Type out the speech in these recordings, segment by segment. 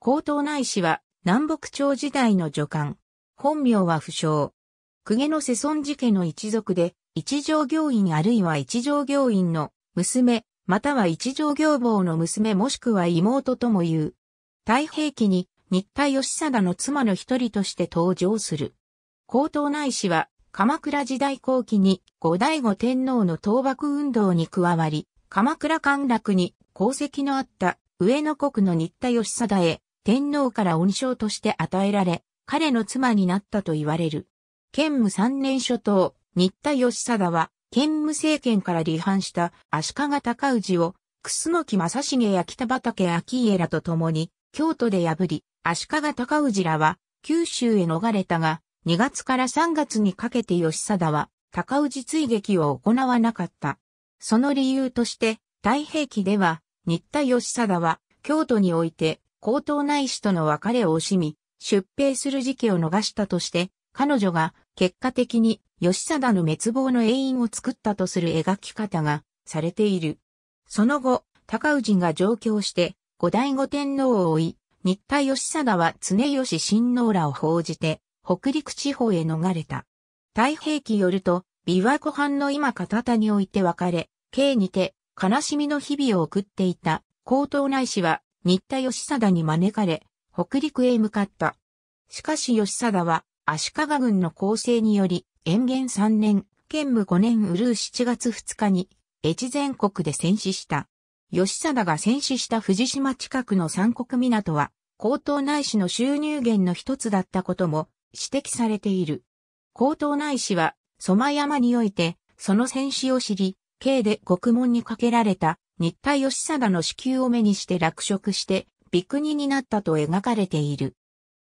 江東内氏は南北朝時代の女官。本名は不詳。公家の世孫寺家の一族で、一条行員あるいは一条行員の娘、または一条行坊の娘もしくは妹とも言う。太平記に、新田義貞の妻の一人として登場する。江東内氏は、鎌倉時代後期に後醍醐天皇の倒幕運動に加わり、鎌倉陥落に功績のあった上野国の新田義貞へ天皇から恩賞として与えられ、彼の妻になったと言われる。兼務三年初頭、新田義貞は、兼務政権から離反した足利尊氏を、楠木正成や北畠秋家らと共に、京都で破り、足利尊氏らは、九州へ逃れたが、2月から3月にかけて義貞は、高氏追撃を行わなかった。その理由として、太平記では、新田義貞は、京都において、高等内史との別れを惜しみ、出兵する時期を逃したとして、彼女が結果的に義貞の滅亡の永遠を作ったとする描き方がされている。その後、高氏が上京して、後醍醐天皇を追い、新田義貞は常吉親王らを報じて、北陸地方へ逃れた。太平記よると、琵琶湖畔の今片田において別れ、刑にて、悲しみの日々を送っていた、高等内史は新田義貞に招かれ、北陸へ向かった。しかし義貞は、足利軍の構成により、延元3年、建武5年うるう7月2日に、越前国で戦死した。義貞が戦死した藤島近くの三国港は、高等内市の収入源の一つだったことも指摘されている。高等内市は、蘇我山において、その戦死を知り、刑で獄門にかけられた新田義貞の子宮を目にして落職して、美国になったと描かれている。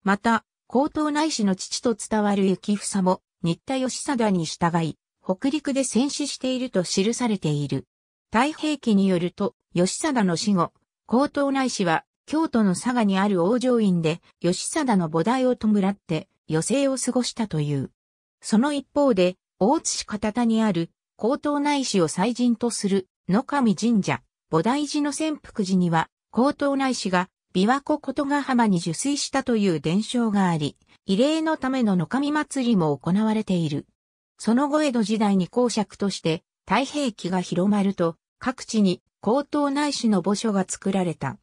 また、高等内史の父と伝わる雪房も、新田義貞に従い、北陸で戦死していると記されている。太平記によると、義貞の死後、高等内史は、京都の佐賀にある王城院で、義貞の菩提を弔って、余生を過ごしたという。その一方で、大津市方田にある、高等内史を祭人とする野上神社、菩提寺の潜伏寺には、高等内師が、琵琶湖琴ヶ浜に受水したという伝承があり、慰霊のための野上祭りも行われている。その後江戸時代に公爵として、太平記が広まると、各地に高等内師の墓所が作られた。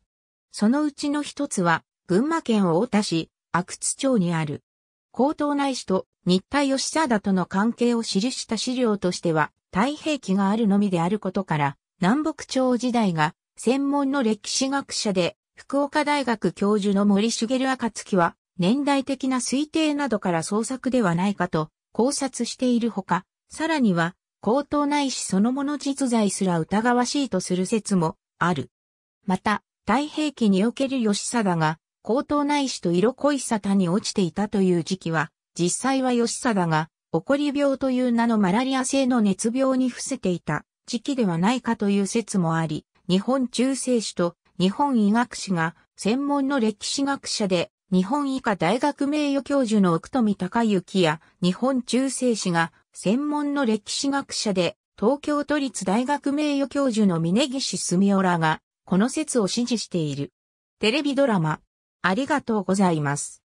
そのうちの一つは、群馬県太田市、阿久津町にある。高等内師と日田義貞との関係を記した資料としては、太平記があるのみであることから、南北朝時代が専門の歴史学者で、福岡大学教授の森茂暁は、年代的な推定などから創作ではないかと考察しているほか、さらには、高等ないしそのもの実在すら疑わしいとする説もある。また、太平記における義貞が、高等ないしと色濃い沙汰に落ちていたという時期は、実際は義貞が、オコ病という名のマラリア性の熱病に伏せていた時期ではないかという説もあり、日本中世史と日本医学史が専門の歴史学者で日本医科大学名誉教授の奥富隆之や日本中世史が専門の歴史学者で東京都立大学名誉教授の峯岸澄夫らがこの説を支持している。テレビドラマありがとうございます。